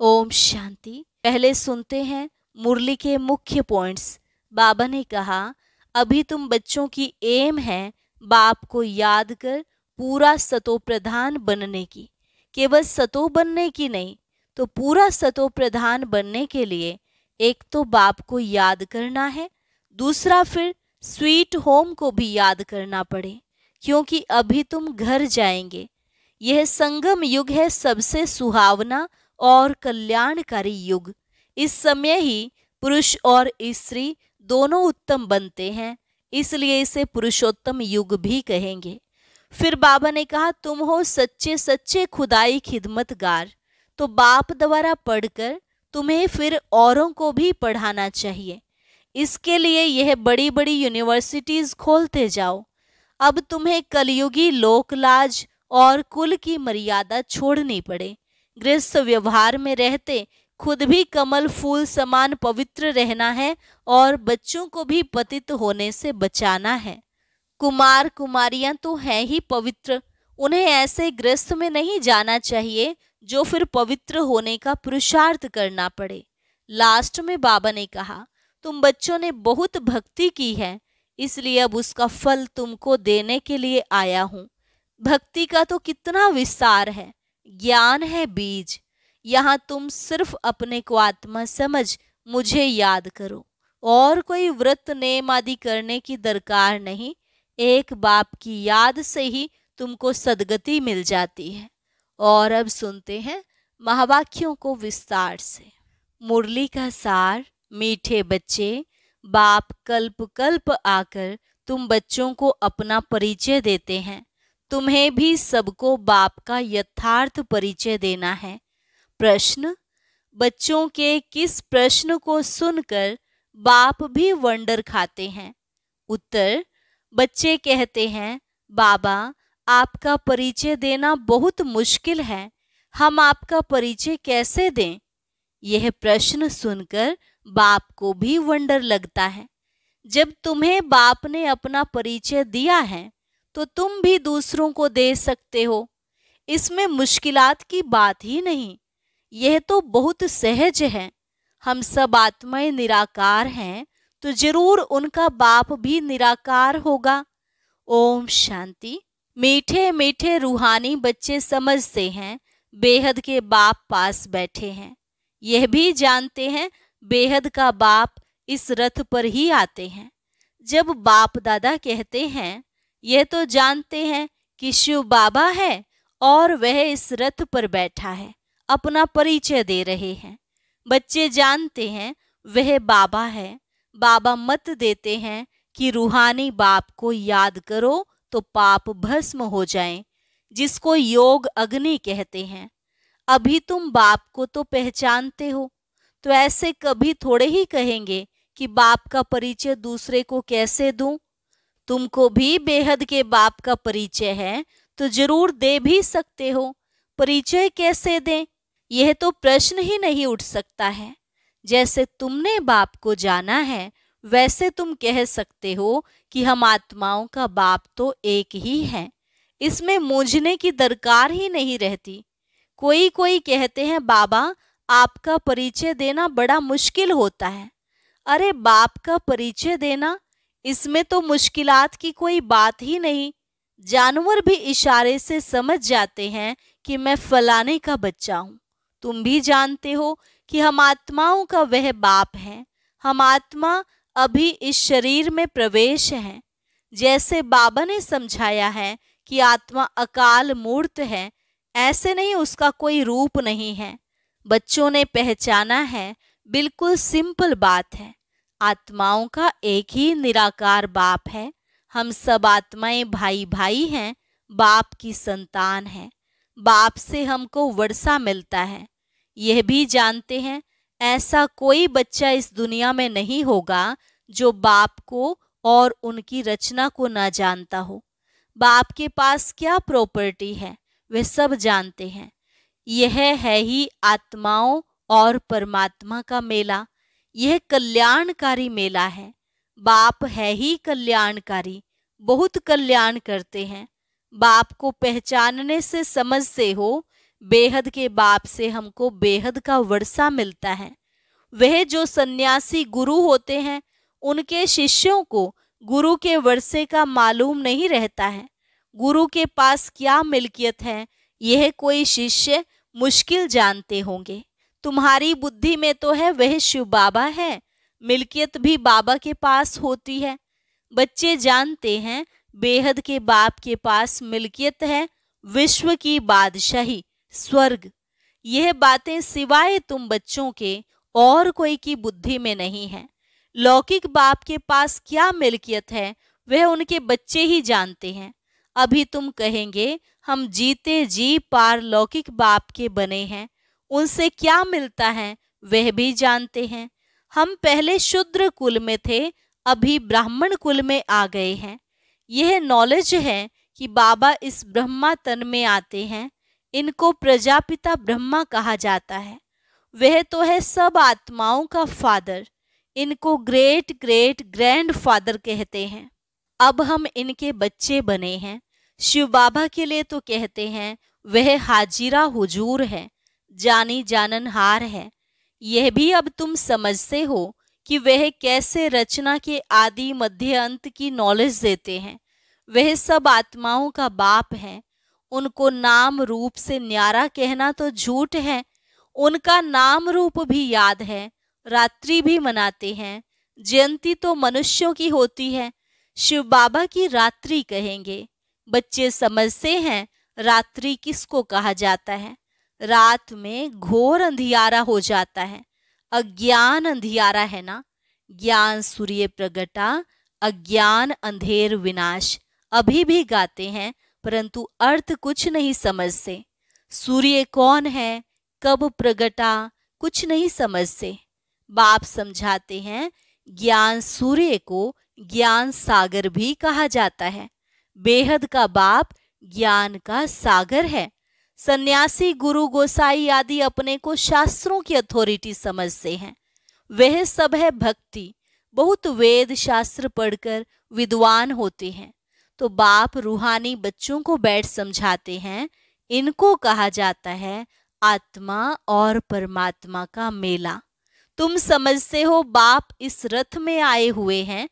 ओम शांति पहले सुनते हैं मुरली के मुख्य पॉइंट्स बाबा ने कहा अभी तुम बच्चों की एम है बाप को याद कर पूरा सतो प्रधान बनने की केवल सतो बनने की नहीं तो पूरा सतो प्रधान बनने के लिए एक तो बाप को याद करना है दूसरा फिर स्वीट होम को भी याद करना पड़े क्योंकि अभी तुम घर जाएंगे यह संगम युग है सबसे सुहावना और कल्याणकारी युग इस समय ही पुरुष और स्त्री दोनों उत्तम बनते हैं इसलिए इसे पुरुषोत्तम युग भी कहेंगे फिर बाबा ने कहा तुम हो सच्चे सच्चे खुदाई खिदमतगार तो बाप द्वारा पढ़कर तुम्हें फिर औरों को भी पढ़ाना चाहिए इसके लिए यह बड़ी बड़ी यूनिवर्सिटीज़ खोलते जाओ अब तुम्हें कलयुगी लोकलाज और कुल की मर्यादा छोड़नी पड़े गृहस्थ व्यवहार में रहते खुद भी कमल फूल समान पवित्र रहना है और बच्चों को भी पतित होने से बचाना है कुमार कुमारियां तो हैं ही पवित्र उन्हें ऐसे ग्रस्त में नहीं जाना चाहिए जो फिर पवित्र होने का पुरुषार्थ करना पड़े लास्ट में बाबा ने कहा तुम बच्चों ने बहुत भक्ति की है इसलिए अब उसका फल तुमको देने के लिए आया हूँ भक्ति का तो कितना विस्तार है ज्ञान है बीज यहाँ तुम सिर्फ अपने को आत्मा समझ मुझे याद करो और कोई व्रत नेम आदि करने की दरकार नहीं एक बाप की याद से ही तुमको सदगति मिल जाती है और अब सुनते हैं महावाक्यों को विस्तार से मुरली का सार मीठे बच्चे बाप कल्प कल्प आकर तुम बच्चों को अपना परिचय देते हैं तुम्हें भी सबको बाप का यथार्थ परिचय देना है प्रश्न बच्चों के किस प्रश्न को सुनकर बाप भी वंडर खाते हैं उत्तर बच्चे कहते हैं बाबा आपका परिचय देना बहुत मुश्किल है हम आपका परिचय कैसे दें यह प्रश्न सुनकर बाप को भी वंडर लगता है जब तुम्हें बाप ने अपना परिचय दिया है तो तुम भी दूसरों को दे सकते हो इसमें मुश्किलात की बात ही नहीं यह तो बहुत सहज है हम सब आत्माएं निराकार हैं तो जरूर उनका बाप भी निराकार होगा ओम शांति मीठे मीठे रूहानी बच्चे समझते हैं बेहद के बाप पास बैठे हैं यह भी जानते हैं बेहद का बाप इस रथ पर ही आते हैं जब बाप दादा कहते हैं यह तो जानते हैं कि शिव बाबा है और वह इस रथ पर बैठा है अपना परिचय दे रहे हैं बच्चे जानते हैं वह बाबा है बाबा मत देते हैं कि रूहानी बाप को याद करो तो पाप भस्म हो जाएं, जिसको योग अग्नि कहते हैं अभी तुम बाप को तो पहचानते हो तो ऐसे कभी थोड़े ही कहेंगे कि बाप का परिचय दूसरे को कैसे दूं तुमको भी बेहद के बाप का परिचय है तो जरूर दे भी सकते हो परिचय कैसे दें यह तो प्रश्न ही नहीं उठ सकता है जैसे तुमने बाप को जाना है वैसे तुम कह सकते हो कि हम आत्माओं का बाप तो एक ही है इसमें मूझने की दरकार ही नहीं रहती कोई कोई कहते हैं बाबा आपका परिचय देना बड़ा मुश्किल होता है अरे बाप का परिचय देना इसमें तो मुश्किलात की कोई बात ही नहीं जानवर भी इशारे से समझ जाते हैं कि मैं फलाने का बच्चा हूँ तुम भी जानते हो कि हम आत्माओं का वह बाप हैं हम आत्मा अभी इस शरीर में प्रवेश हैं जैसे बाबा ने समझाया है कि आत्मा अकाल मूर्त है ऐसे नहीं उसका कोई रूप नहीं है बच्चों ने पहचाना है बिल्कुल सिंपल बात है आत्माओं का एक ही निराकार बाप है हम सब आत्माएं भाई भाई हैं बाप की संतान है बाप से हमको वर्षा मिलता है यह भी जानते हैं ऐसा कोई बच्चा इस दुनिया में नहीं होगा जो बाप को और उनकी रचना को ना जानता हो बाप के पास क्या प्रॉपर्टी है वे सब जानते हैं यह है ही आत्माओं और परमात्मा का मेला यह कल्याणकारी मेला है बाप है ही कल्याणकारी बहुत कल्याण करते हैं बाप को पहचानने से समझ से हो बेहद के बाप से हमको बेहद का वर्षा मिलता है वह जो सन्यासी गुरु होते हैं उनके शिष्यों को गुरु के वर्षे का मालूम नहीं रहता है गुरु के पास क्या मिल्कियत है यह कोई शिष्य मुश्किल जानते होंगे तुम्हारी बुद्धि में तो है वह शिव बाबा है मिल्कियत भी बाबा के पास होती है बच्चे जानते हैं बेहद के बाप के पास मिल्कियत है विश्व की बादशाही स्वर्ग यह बातें सिवाय तुम बच्चों के और कोई की बुद्धि में नहीं है लौकिक बाप के पास क्या मिल्कियत है वह उनके बच्चे ही जानते हैं अभी तुम कहेंगे हम जीते जी पार लौकिक बाप के बने हैं उनसे क्या मिलता है वह भी जानते हैं हम पहले शुद्र कुल में थे अभी ब्राह्मण कुल में आ गए हैं यह नॉलेज है कि बाबा इस ब्रह्मा तन में आते हैं इनको प्रजापिता ब्रह्मा कहा जाता है वह तो है सब आत्माओं का फादर इनको ग्रेट ग्रेट ग्रैंड फादर कहते हैं अब हम इनके बच्चे बने हैं शिव बाबा के लिए तो कहते हैं वह हाजिरा हुजूर है जानी जानन हार है यह भी अब तुम समझते हो कि वह कैसे रचना के आदि मध्य अंत की नॉलेज देते हैं वह सब आत्माओं का बाप है उनको नाम रूप से न्यारा कहना तो झूठ है उनका नाम रूप भी याद है रात्रि भी मनाते हैं जयंती तो मनुष्यों की होती है शिव बाबा की रात्रि कहेंगे बच्चे समझते हैं रात्रि किसको कहा जाता है रात में घोर अंधियारा हो जाता है अज्ञान अंधियारा है ना ज्ञान सूर्य प्रगटा अज्ञान अंधेर विनाश अभी भी गाते हैं परंतु अर्थ कुछ नहीं समझते सूर्य कौन है कब प्रगटा कुछ नहीं समझते बाप समझाते हैं ज्ञान सूर्य को ज्ञान सागर भी कहा जाता है बेहद का बाप ज्ञान का सागर है सन्यासी गुरु गोसाई आदि अपने को शास्त्रों की अथॉरिटी समझते हैं वह सब है भक्ति बहुत वेद शास्त्र पढ़कर विद्वान होते हैं तो बाप रूहानी बच्चों को बैठ समझाते हैं इनको कहा जाता है आत्मा और परमात्मा का मेला तुम समझते हो बाप इस रथ में आए हुए हैं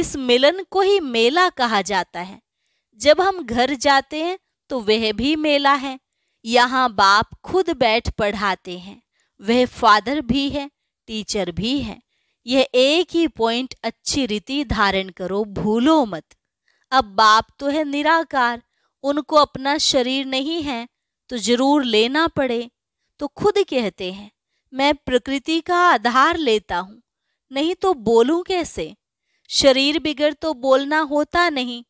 इस मिलन को ही मेला कहा जाता है जब हम घर जाते हैं तो वह भी मेला है यहाँ बाप खुद बैठ पढ़ाते हैं वह फादर भी है टीचर भी है यह एक ही पॉइंट अच्छी रीति धारण करो भूलो मत अब बाप तो है निराकार उनको अपना शरीर नहीं है तो जरूर लेना पड़े तो खुद कहते हैं मैं प्रकृति का आधार लेता हूँ नहीं तो बोलूँ कैसे शरीर बिगड़ तो बोलना होता नहीं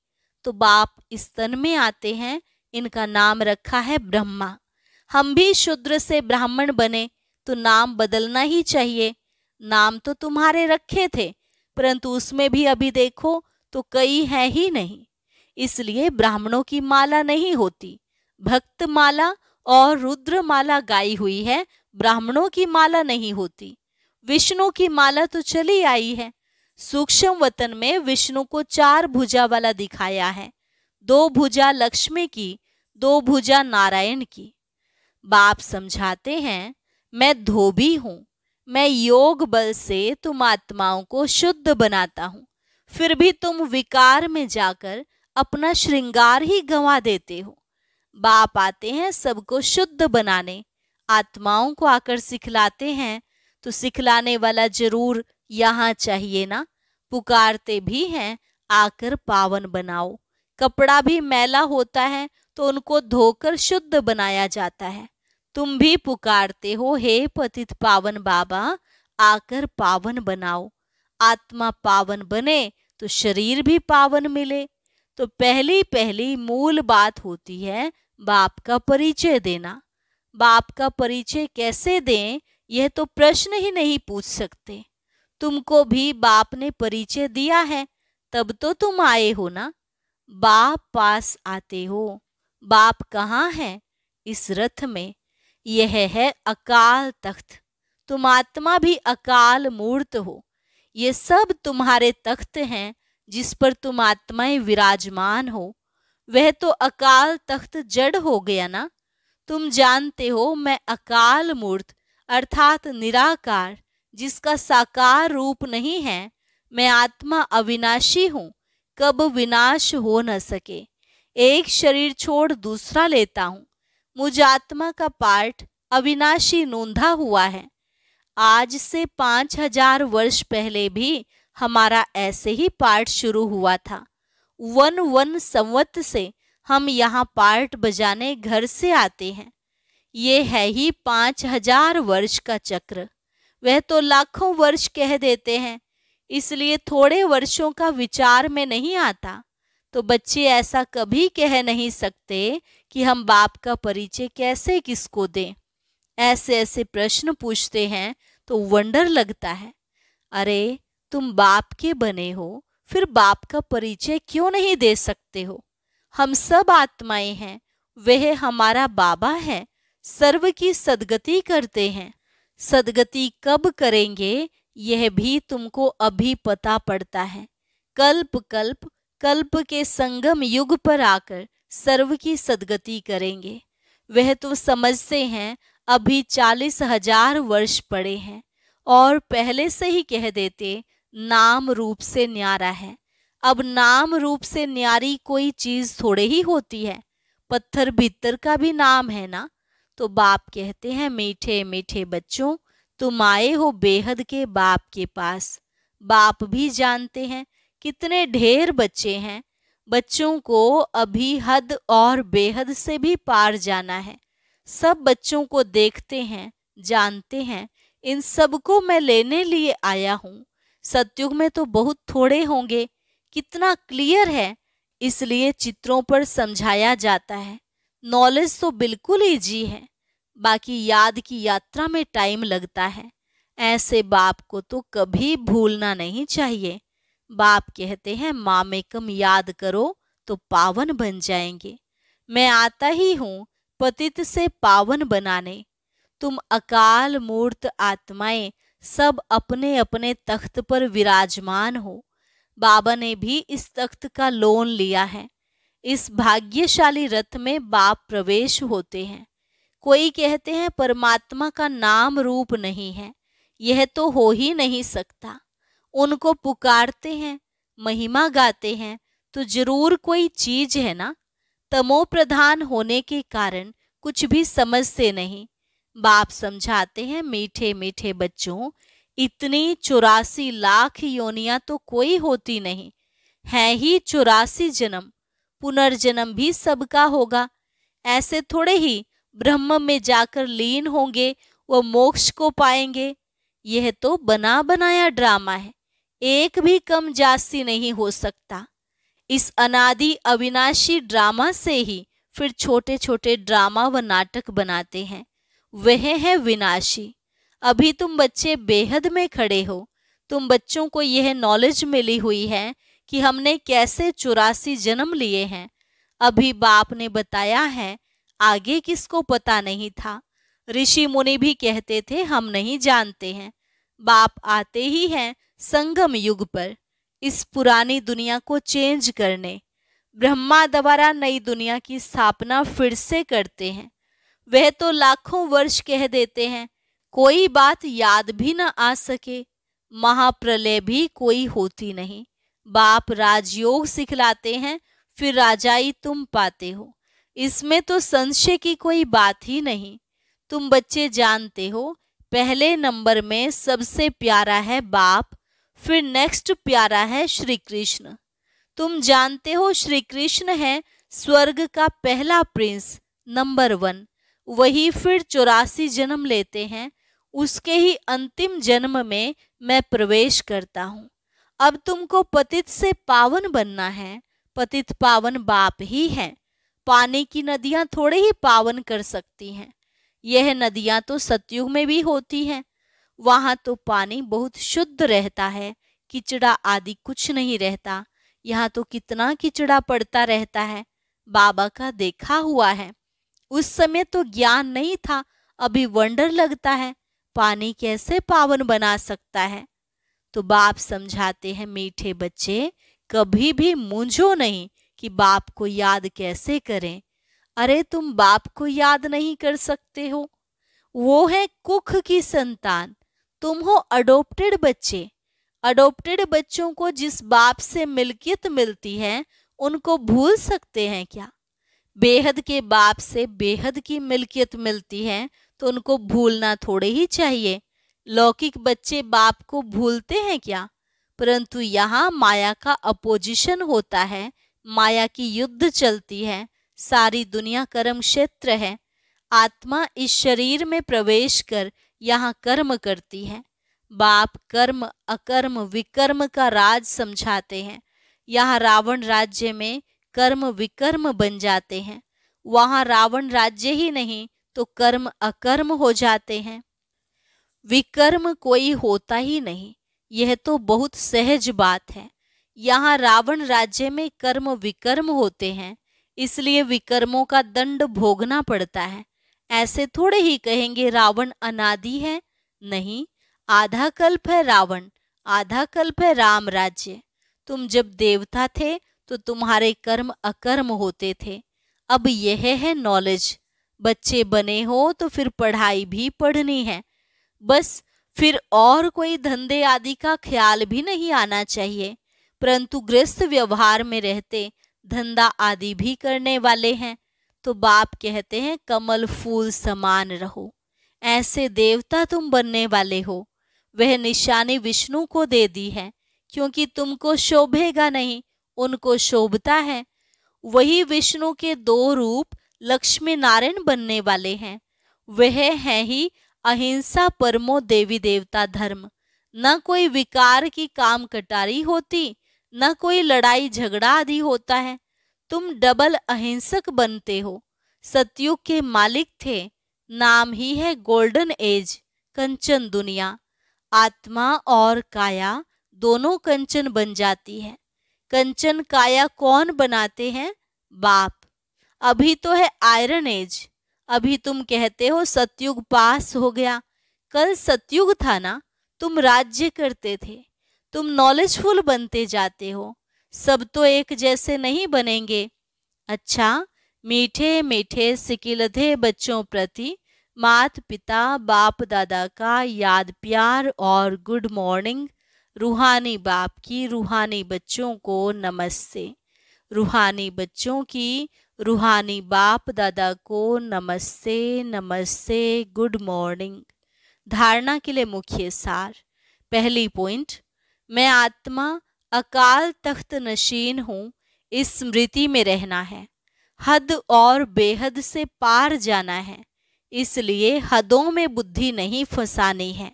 तो बाप इस तन में आते हैं इनका नाम रखा है ब्रह्मा हम भी शूद्र से ब्राह्मण बने तो नाम बदलना ही चाहिए नाम तो तुम्हारे रखे थे परंतु उसमें भी अभी देखो तो कई है ही नहीं इसलिए ब्राह्मणों की माला नहीं होती भक्त माला और रुद्र माला गाई हुई है ब्राह्मणों की माला नहीं होती विष्णु की माला तो चली आई है सूक्ष्म वतन में विष्णु को चार भुजा वाला दिखाया है दो भुजा लक्ष्मी की दो भुजा नारायण की बाप समझाते हैं मैं धोबी हूँ मैं योग बल से तुम आत्माओं को शुद्ध बनाता हूँ फिर भी तुम विकार में जाकर अपना श्रृंगार ही गंवा देते हो बाप आते हैं सबको शुद्ध बनाने आत्माओं को आकर सिखलाते हैं तो सिखलाने वाला जरूर यहाँ चाहिए ना पुकारते भी हैं आकर पावन बनाओ कपड़ा भी मैला होता है तो उनको धोकर शुद्ध बनाया जाता है तुम भी पुकारते हो हे पतित पावन बाबा आकर पावन बनाओ आत्मा पावन बने तो शरीर भी पावन मिले तो पहली पहली मूल बात होती है बाप का परिचय देना बाप का परिचय कैसे दें यह तो प्रश्न ही नहीं पूछ सकते तुमको भी बाप ने परिचय दिया है तब तो तुम आए हो ना बाप पास आते हो बाप कहाँ है इस रथ में यह है अकाल तख्त तुम आत्मा भी अकाल मूर्त हो ये सब तुम्हारे तख्त हैं जिस पर तुम आत्माएं विराजमान हो वह तो अकाल तख्त जड़ हो गया ना तुम जानते हो मैं अकाल मूर्त अर्थात निराकार जिसका साकार रूप नहीं है मैं आत्मा अविनाशी हूँ कब विनाश हो न सके एक शरीर छोड़ दूसरा लेता हूँ मुझ आत्मा का पाठ अविनाशी नूंधा हुआ है आज से पाँच हजार वर्ष पहले भी हमारा ऐसे ही पाठ शुरू हुआ था वन वन संवत से हम यहाँ पाठ बजाने घर से आते हैं ये है ही पाँच हजार वर्ष का चक्र वह तो लाखों वर्ष कह देते हैं इसलिए थोड़े वर्षों का विचार में नहीं आता तो बच्चे ऐसा कभी कह नहीं सकते कि हम बाप का परिचय कैसे किसको दें ऐसे ऐसे प्रश्न पूछते हैं तो वंडर लगता है अरे तुम बाप के बने हो फिर बाप का परिचय क्यों नहीं दे सकते हो हम सब आत्माएं हैं वह हमारा बाबा है सर्व की सदगति करते हैं सदगति कब करेंगे यह भी तुमको अभी पता पड़ता है कल्प कल्प कल्प के संगम युग पर आकर सर्व की सदगति करेंगे वह तो समझते हैं अभी चालीस हजार वर्ष पड़े हैं और पहले से ही कह देते नाम रूप से न्यारा है अब नाम रूप से न्यारी कोई चीज थोड़े ही होती है पत्थर भीतर का भी नाम है ना तो बाप कहते हैं मीठे मीठे बच्चों तुम आए हो बेहद के बाप के पास बाप भी जानते हैं कितने ढेर बच्चे हैं बच्चों को अभी हद और बेहद से भी पार जाना है सब बच्चों को देखते हैं जानते हैं इन सबको मैं लेने लिए आया हूँ सत्युग में तो बहुत थोड़े होंगे कितना क्लियर है इसलिए चित्रों पर समझाया जाता है नॉलेज तो बिल्कुल ईजी है बाकी याद की यात्रा में टाइम लगता है ऐसे बाप को तो कभी भूलना नहीं चाहिए बाप कहते हैं कम याद करो तो पावन बन जाएंगे मैं आता ही हूँ पतित से पावन बनाने तुम अकाल मूर्त आत्माएं सब अपने अपने तख्त पर विराजमान हो बाबा ने भी इस तख्त का लोन लिया है इस भाग्यशाली रथ में बाप प्रवेश होते हैं कोई कहते हैं परमात्मा का नाम रूप नहीं है यह तो हो ही नहीं सकता उनको पुकारते हैं महिमा गाते हैं तो जरूर कोई चीज है ना तमो प्रधान होने के कारण कुछ भी समझते नहीं बाप समझाते हैं मीठे मीठे बच्चों इतनी चौरासी लाख योनिया तो कोई होती नहीं है ही चौरासी जन्म पुनर्जन्म भी सबका होगा ऐसे थोड़े ही ब्रह्म में जाकर लीन होंगे वो मोक्ष को पाएंगे यह तो बना बनाया ड्रामा है एक भी कम जास्ती नहीं हो सकता इस अनादि अविनाशी ड्रामा से ही फिर छोटे छोटे ड्रामा व नाटक बनाते हैं वह है विनाशी अभी तुम बच्चे बेहद में खड़े हो तुम बच्चों को यह नॉलेज मिली हुई है कि हमने कैसे चौरासी जन्म लिए हैं अभी बाप ने बताया है आगे किसको पता नहीं था ऋषि मुनि भी कहते थे हम नहीं जानते हैं बाप आते ही हैं संगम युग पर इस पुरानी दुनिया को चेंज करने ब्रह्मा द्वारा नई दुनिया की स्थापना फिर से करते हैं वह तो लाखों वर्ष कह देते हैं कोई बात याद भी न आ सके महाप्रलय भी कोई होती नहीं बाप राजयोग सिखलाते हैं फिर राजाई तुम पाते हो इसमें तो संशय की कोई बात ही नहीं तुम बच्चे जानते हो पहले नंबर में सबसे प्यारा है बाप फिर नेक्स्ट प्यारा है श्री कृष्ण तुम जानते हो श्री कृष्ण है स्वर्ग का पहला प्रिंस नंबर वन वही फिर चौरासी जन्म लेते हैं उसके ही अंतिम जन्म में मैं प्रवेश करता हूँ अब तुमको पतित से पावन बनना है पतित पावन बाप ही है पानी की नदियाँ थोड़े ही पावन कर सकती हैं यह नदियाँ तो सतयुग में भी होती हैं वहाँ तो पानी बहुत शुद्ध रहता है किचड़ा आदि कुछ नहीं रहता यहाँ तो कितना किचड़ा पड़ता रहता है बाबा का देखा हुआ है उस समय तो ज्ञान नहीं था अभी वंडर लगता है पानी कैसे पावन बना सकता है तो बाप समझाते हैं मीठे बच्चे कभी भी मूंझो नहीं कि बाप को याद कैसे करें अरे तुम बाप को याद नहीं कर सकते हो वो है कुख की संतान तुम हो अडोप्टेड बच्चे अडोप्टेड बच्चों को जिस बाप से मिल्कियत मिलती है उनको भूल सकते हैं क्या बेहद के बाप से बेहद की मिल्कियत मिलती है तो उनको भूलना थोड़े ही चाहिए लौकिक बच्चे बाप को भूलते हैं क्या परंतु यहाँ माया का अपोजिशन होता है माया की युद्ध चलती है सारी दुनिया कर्म क्षेत्र है आत्मा इस शरीर में प्रवेश कर यहाँ कर्म करती है बाप कर्म अकर्म विकर्म का राज समझाते हैं यहाँ रावण राज्य में कर्म विकर्म बन जाते हैं वहाँ रावण राज्य ही नहीं तो कर्म अकर्म हो जाते हैं विकर्म कोई होता ही नहीं यह तो बहुत सहज बात है यहाँ रावण राज्य में कर्म विकर्म होते हैं इसलिए विकर्मों का दंड भोगना पड़ता है ऐसे थोड़े ही कहेंगे रावण अनादि है नहीं आधा कल्प है रावण आधा कल्प है राम राज्य तुम जब देवता थे तो तुम्हारे कर्म अकर्म होते थे अब यह है नॉलेज बच्चे बने हो तो फिर पढ़ाई भी पढ़नी है बस फिर और कोई धंधे आदि का ख्याल भी नहीं आना चाहिए परंतु ग्रस्त व्यवहार में रहते धंधा आदि भी करने वाले हैं तो बाप कहते हैं कमल फूल समान रहो ऐसे देवता तुम बनने वाले हो वह निशानी विष्णु को दे दी है क्योंकि तुमको शोभेगा नहीं उनको शोभता है वही विष्णु के दो रूप लक्ष्मी नारायण बनने वाले हैं वह है ही अहिंसा परमो देवी देवता धर्म न कोई विकार की काम कटारी होती न कोई लड़ाई झगड़ा आदि होता है तुम डबल अहिंसक बनते हो सतयुग के मालिक थे नाम ही है गोल्डन एज कंचन दुनिया आत्मा और काया दोनों कंचन बन जाती है कंचन काया कौन बनाते हैं बाप अभी तो है आयरन एज अभी तुम कहते हो सतयुग पास हो गया कल सतयुग था ना तुम राज्य करते थे तुम नॉलेजफुल बनते जाते हो सब तो एक जैसे नहीं बनेंगे अच्छा मीठे मीठे सिकिलधे बच्चों प्रति मात पिता बाप दादा का याद प्यार और गुड मॉर्निंग रूहानी बाप की रूहानी बच्चों को नमस्ते रूहानी बच्चों की रूहानी बाप दादा को नमस्ते नमस्ते गुड मॉर्निंग धारणा के लिए मुख्य सार पहली पॉइंट मैं आत्मा अकाल तख्त नशीन हूँ इस स्मृति में रहना है हद और बेहद से पार जाना है इसलिए हदों में बुद्धि नहीं फंसानी है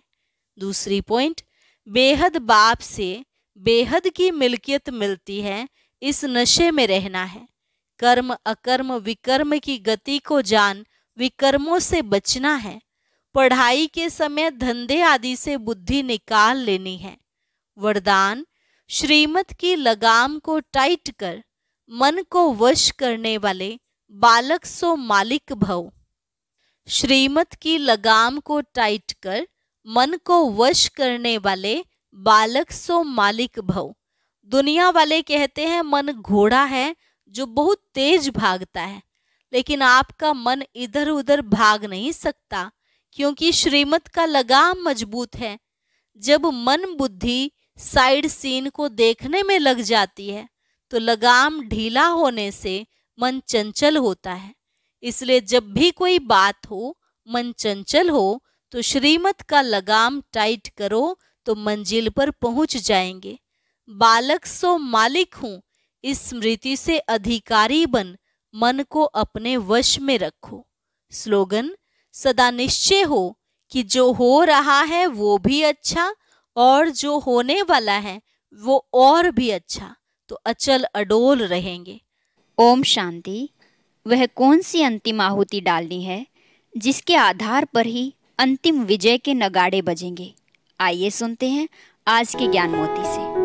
दूसरी पॉइंट बेहद बाप से बेहद की मिल्कियत मिलती है इस नशे में रहना है कर्म अकर्म विकर्म की गति को जान विकर्मों से बचना है पढ़ाई के समय धंधे आदि से बुद्धि निकाल लेनी है वरदान श्रीमत की लगाम को टाइट कर मन को वश करने वाले बालक सो मालिक भव श्रीमत की लगाम को टाइट कर मन को वश करने वाले बालक सो मालिक भव दुनिया वाले कहते हैं मन घोड़ा है जो बहुत तेज भागता है लेकिन आपका मन इधर उधर भाग नहीं सकता क्योंकि श्रीमत का लगाम मजबूत है जब मन बुद्धि साइड सीन को देखने में लग जाती है तो लगाम ढीला होने से मन चंचल होता है इसलिए जब भी कोई बात हो मन चंचल हो तो श्रीमत का लगाम टाइट करो तो मंजिल पर पहुंच जाएंगे बालक सो मालिक हूँ इस स्मृति से अधिकारी बन मन को अपने वश में रखो स्लोगन सदा निश्चय हो कि जो हो रहा है वो भी अच्छा और जो होने वाला है वो और भी अच्छा तो अचल अडोल रहेंगे ओम शांति वह कौन सी अंतिम आहुति डालनी है जिसके आधार पर ही अंतिम विजय के नगाड़े बजेंगे आइए सुनते हैं आज के ज्ञान मोती से